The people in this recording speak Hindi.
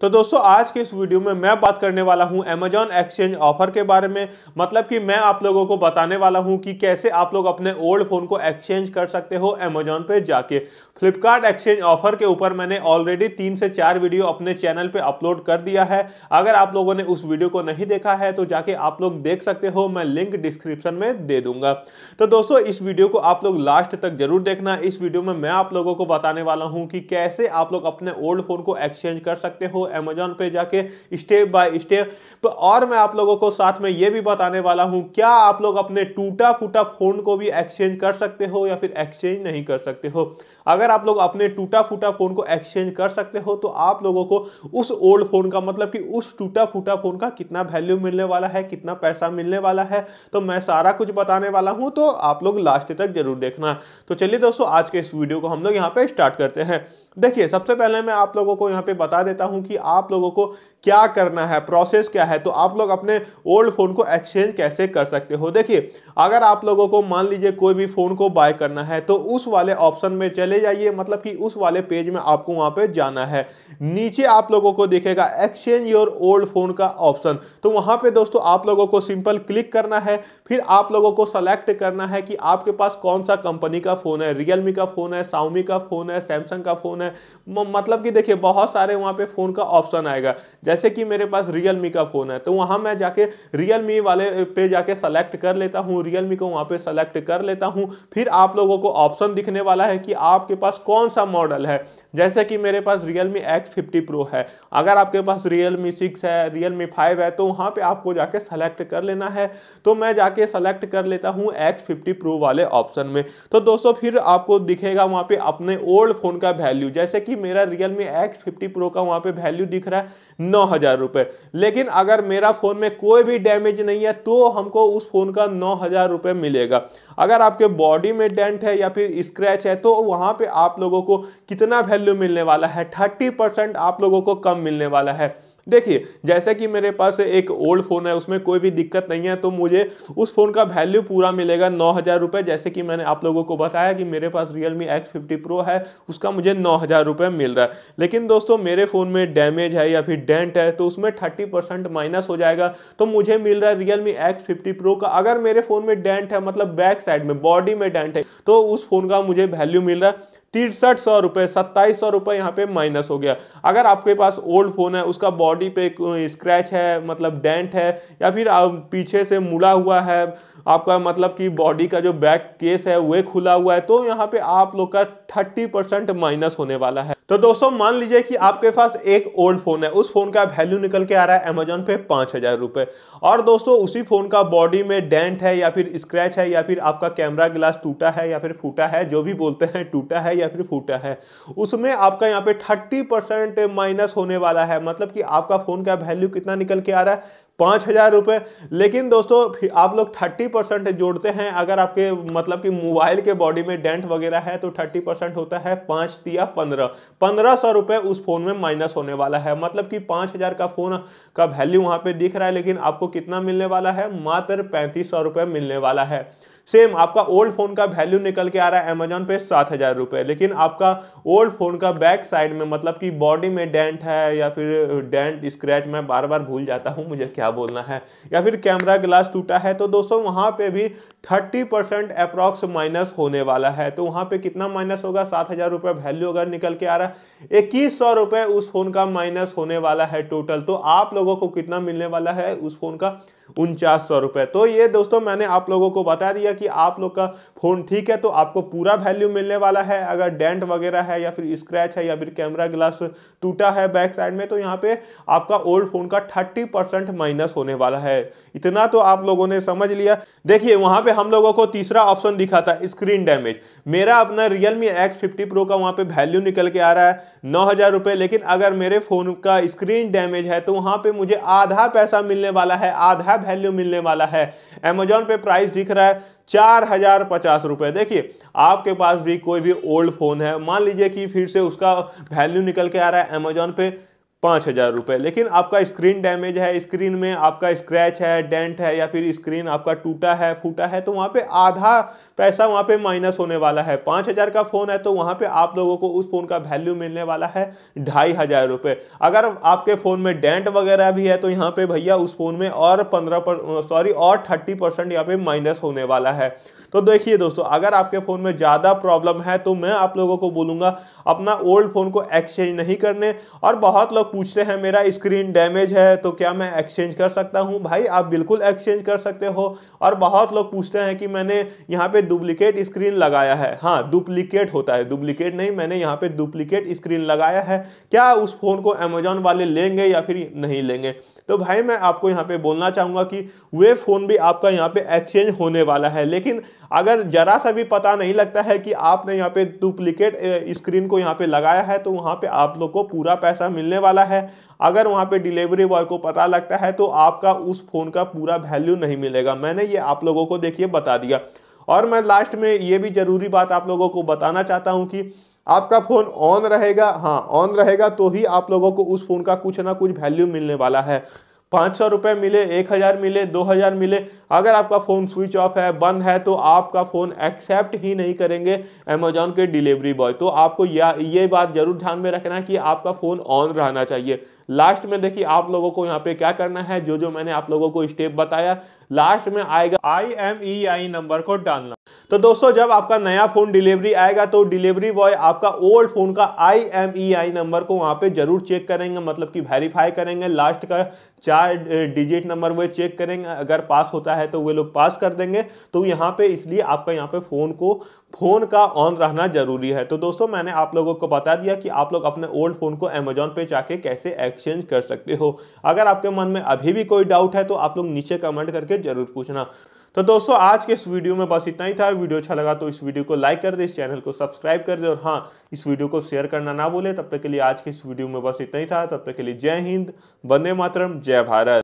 तो दोस्तों आज के इस वीडियो में मैं बात करने वाला हूं अमेजॉन एक्सचेंज ऑफर के बारे में मतलब कि मैं आप लोगों को बताने वाला हूं कि कैसे आप लोग अपने ओल्ड फोन को एक्सचेंज कर सकते हो अमेजॉन पे जाके फ्लिपकार्ट एक्सचेंज ऑफर के ऊपर मैंने ऑलरेडी तीन से चार वीडियो अपने चैनल पर अपलोड कर दिया है अगर आप लोगों ने उस वीडियो को नहीं देखा है तो जाके आप लोग देख सकते हो मैं लिंक डिस्क्रिप्शन में दे दूंगा तो दोस्तों इस वीडियो को आप लोग लास्ट तक जरूर देखना इस वीडियो में मैं आप लोगों को बताने वाला हूं कि कैसे आप लोग अपने ओल्ड फोन को एक्सचेंज कर सकते हो अमेजोन पे जाके स्टेप बाय स्टेप और मैं आप लोगों को साथ में ये भी बताने वाला हूँ क्या आप लोग अपने टूटा फूटा फ़ोन को भी एक्सचेंज कर सकते हो या फिर एक्सचेंज नहीं कर सकते हो अगर आप लोग अपने टूटा फूटा फ़ोन को एक्सचेंज कर सकते हो तो आप लोगों को उस ओल्ड फ़ोन का मतलब कि उस टूटा फूटा फ़ोन का कितना वैल्यू मिलने वाला है कितना पैसा मिलने वाला है तो मैं सारा कुछ बताने वाला हूं तो आप लोग लास्ट तक जरूर देखना तो चलिए दोस्तों आज के इस वीडियो को हम लोग यहां पे स्टार्ट करते हैं देखिए सबसे पहले मैं आप लोगों को यहाँ पे बता देता हूँ कि आप लोगों को क्या करना है प्रोसेस क्या है तो आप लोग अपने ओल्ड फ़ोन को एक्सचेंज कैसे कर सकते हो देखिए अगर आप लोगों को मान लीजिए कोई भी फ़ोन को बाय करना है तो उस वाले ऑप्शन में चले जाइए मतलब कि उस वाले पेज में आपको वहां पे जाना है नीचे आप लोगों को दिखेगा एक्सचेंज योर ओल्ड फ़ोन का ऑप्शन तो वहां पे दोस्तों आप लोगों को सिंपल क्लिक करना है फिर आप लोगों को सेलेक्ट करना है कि आपके पास कौन सा कंपनी का फ़ोन है रियलमी का फ़ोन है साउमी का फ़ोन है सैमसंग का फ़ोन है मतलब कि देखिए बहुत सारे वहाँ पर फ़ोन का ऑप्शन आएगा जैसे कि मेरे पास रियल का फ़ोन है तो वहां मैं जाके रियल वाले पे जाके सेलेक्ट कर लेता हूँ रियल को वहां पे सेलेक्ट कर लेता हूँ फिर आप लोगों को ऑप्शन दिखने वाला है कि आपके पास कौन सा मॉडल है जैसे कि मेरे पास Realme X fifty pro है अगर आपके पास रियल मी सिक्स है रियल मी फाइव है तो वहां पे आपको जाके सेलेक्ट कर लेना है तो मैं जाके सेलेक्ट कर लेता हूँ एक्स फिफ्टी प्रो वाले ऑप्शन में तो दोस्तों फिर आपको दिखेगा वहाँ पे अपने ओल्ड फ़ोन का वैल्यू जैसे कि मेरा Realme X fifty pro का वहाँ पे वैल्यू दिख रहा है नौ हज़ार रुपए लेकिन अगर मेरा फ़ोन में कोई भी डैमेज नहीं है तो हमको उस फ़ोन का नौ हज़ार रुपए मिलेगा अगर आपके बॉडी में डेंट है या फिर स्क्रैच है तो वहां पे आप लोगों को कितना वैल्यू मिलने वाला है थर्टी परसेंट आप लोगों को कम मिलने वाला है देखिए जैसे कि मेरे पास एक ओल्ड फ़ोन है उसमें कोई भी दिक्कत नहीं है तो मुझे उस फ़ोन का वैल्यू पूरा मिलेगा नौ हज़ार रुपये जैसे कि मैंने आप लोगों को बताया कि मेरे पास Realme X fifty pro है उसका मुझे नौ हज़ार रुपये मिल रहा है लेकिन दोस्तों मेरे फ़ोन में डैमेज है या फिर डेंट है तो उसमें थर्टी परसेंट माइनस हो जाएगा तो मुझे मिल रहा है Realme X fifty pro का अगर मेरे फ़ोन में डेंट है मतलब बैक साइड में बॉडी में डेंट है तो उस फ़ोन का मुझे वैल्यू मिल रहा है तिरसठ सौ रुपये सत्ताईस सौ रुपये यहाँ पे माइनस हो गया अगर आपके पास ओल्ड फोन है उसका बॉडी पे स्क्रैच है मतलब डेंट है या फिर पीछे से मुड़ा हुआ है आपका मतलब कि बॉडी का जो बैक केस है वह खुला हुआ है तो यहाँ पे आप लोग का थर्टी परसेंट माइनस होने वाला है तो दोस्तों मान लीजिए कि आपके पास एक ओल्ड फोन है उस फोन का वैल्यू निकल के आ रहा है अमेजोन पे पांच हजार रुपये और दोस्तों उसी फोन का बॉडी में डेंट है या फिर स्क्रैच है या फिर आपका कैमरा ग्लास टूटा है या फिर फूटा है जो भी बोलते हैं टूटा है या फिर फूटा है उसमें आपका यहाँ पे थर्टी माइनस होने वाला है मतलब कि आपका फोन का वैल्यू कितना निकल के आ रहा है पाँच हज़ार रुपये लेकिन दोस्तों आप लोग थर्टी परसेंट जोड़ते हैं अगर आपके मतलब कि मोबाइल के बॉडी में डेंट वगैरह है तो थर्टी परसेंट होता है पाँच या पंद्रह पंद्रह सौ रुपये उस फ़ोन में माइनस होने वाला है मतलब कि पाँच हज़ार का फ़ोन का वैल्यू वहाँ पे दिख रहा है लेकिन आपको कितना मिलने वाला है मात्र पैंतीस सौ मिलने वाला है सेम आपका ओल्ड फोन का वैल्यू निकल के आ रहा है अमेजोन पे सात हजार रुपये लेकिन आपका ओल्ड फोन का बैक साइड में मतलब कि बॉडी में डेंट है या फिर डेंट स्क्रैच मैं बार बार भूल जाता हूँ मुझे क्या बोलना है या फिर कैमरा ग्लास टूटा है तो दोस्तों वहाँ पे भी थर्टी परसेंट अप्रॉक्स माइनस होने वाला है तो वहां पे कितना माइनस होगा सात हज़ार रुपये वैल्यू अगर निकल के आ रहा है इक्कीस सौ रुपये उस फ़ोन का माइनस होने वाला है टोटल तो आप लोगों को कितना मिलने वाला है उस फ़ोन का उनचास सौ रुपये तो ये दोस्तों मैंने आप लोगों को बता दिया कि आप लोग का फ़ोन ठीक है तो आपको पूरा वैल्यू मिलने वाला है अगर डेंट वगैरह है या फिर स्क्रैच है या फिर कैमरा ग्लास टूटा है बैक साइड में तो यहाँ पे आपका ओल्ड फ़ोन का थर्टी परसेंट माइनस होने वाला है इतना तो आप लोगों ने समझ लिया देखिए वहां पे हम लोगों को तीसरा ऑप्शन दिखा था स्क्रीन डैमेज मेरा अपना रियलमी एक्स फिफ्टी प्रो का वहाँ पे वैल्यू निकल के आ रहा है नौ हज़ार रुपये लेकिन अगर मेरे फ़ोन का स्क्रीन डैमेज है तो वहाँ पे मुझे आधा पैसा मिलने वाला है आधा वैल्यू मिलने वाला है अमेजोन पे प्राइस दिख रहा है चार हजार पचास रुपये देखिए आपके पास भी कोई भी ओल्ड फ़ोन है मान लीजिए कि फिर से उसका वैल्यू निकल के आ रहा है अमेजोन पे पाँच हज़ार रुपये लेकिन आपका स्क्रीन डैमेज है स्क्रीन में आपका स्क्रैच है डेंट है या फिर स्क्रीन आपका टूटा है फूटा है तो वहाँ पे आधा पैसा वहाँ पे माइनस होने वाला है पाँच हज़ार का फ़ोन है तो वहाँ पे आप लोगों को उस फ़ोन का वैल्यू मिलने वाला है ढाई हज़ार रुपये अगर आपके फ़ोन में डेंट वगैरह भी है तो यहाँ पर भैया उस फ़ोन में और पंद्रह सॉरी और थर्टी परसेंट यहाँ माइनस होने वाला है तो देखिए दोस्तों अगर आपके फ़ोन में ज़्यादा प्रॉब्लम है तो मैं आप लोगों को बोलूँगा अपना ओल्ड फ़ोन को एक्सचेंज नहीं करने और बहुत लोग लोग पूछते हैं मेरा स्क्रीन डैमेज है तो क्या मैं एक्सचेंज कर सकता हूं भाई आप बिल्कुल एक्सचेंज कर सकते हो और बहुत लोग पूछते हैं कि मैंने यहाँ पे डुप्लीकेट स्क्रीन लगाया है हाँ डुप्लीकेट होता है डुप्लीकेट नहीं मैंने यहाँ पे डुप्लीकेट स्क्रीन लगाया है क्या उस फ़ोन को अमेजोन वाले लेंगे या फिर नहीं लेंगे तो भाई मैं आपको यहाँ पे बोलना चाहूँगा कि वे फ़ोन भी आपका यहाँ पे एक्सचेंज होने वाला है लेकिन अगर ज़रा सा भी पता नहीं लगता है कि आपने यहाँ पे डुप्लीकेट स्क्रीन को यहाँ पे लगाया है तो वहाँ पे आप लोग को पूरा पैसा मिलने वाला वाला है अगर वहाँ पे डिलीवरी बॉय को पता लगता है तो आपका उस फ़ोन का पूरा वैल्यू नहीं मिलेगा मैंने ये आप लोगों को देखिए बता दिया और मैं लास्ट में ये भी ज़रूरी बात आप लोगों को बताना चाहता हूँ कि आपका फ़ोन ऑन रहेगा हाँ ऑन रहेगा तो ही आप लोगों को उस फ़ोन का कुछ ना कुछ वैल्यू मिलने वाला है पाँच सौ रुपये मिले एक हज़ार मिले दो हज़ार मिले अगर आपका फ़ोन स्विच ऑफ है बंद है तो आपका फ़ोन एक्सेप्ट ही नहीं करेंगे अमेजोन के डिलीवरी बॉय तो आपको या ये बात ज़रूर ध्यान में रखना है कि आपका फ़ोन ऑन रहना चाहिए लास्ट में देखिए आप लोगों को यहाँ पे क्या करना है जो जो मैंने आप लोगों को स्टेप बताया लास्ट में आएगा I M E I number को डालना तो दोस्तों जब आपका नया फोन डिलीवरी आएगा तो डिलीवरी बॉय आपका ओल्ड फोन का I M E I number को वहां पे जरूर चेक करेंगे मतलब कि वेरीफाई करेंगे लास्ट का चार डिजिट नंबर वो चेक करेंगे अगर पास होता है तो वे लोग पास कर देंगे तो यहाँ पे इसलिए आपका यहाँ पे फोन को फोन का ऑन रहना जरूरी है तो दोस्तों मैंने आप लोगों को बता दिया कि आप लोग अपने ओल्ड फोन को अमेजोन पे जाके कैसे एक्सचेंज कर सकते हो अगर आपके मन में अभी भी कोई डाउट है तो आप लोग नीचे कमेंट करके जरूर पूछना तो दोस्तों आज के इस वीडियो में बस इतना ही था वीडियो अच्छा लगा तो इस वीडियो को लाइक कर दे इस चैनल को सब्सक्राइब कर दे और हाँ इस वीडियो को शेयर करना ना भूले तब तक के लिए आज के इस वीडियो में बस इतना ही था तब तक के लिए जय हिंद बंदे मातरम जय भारत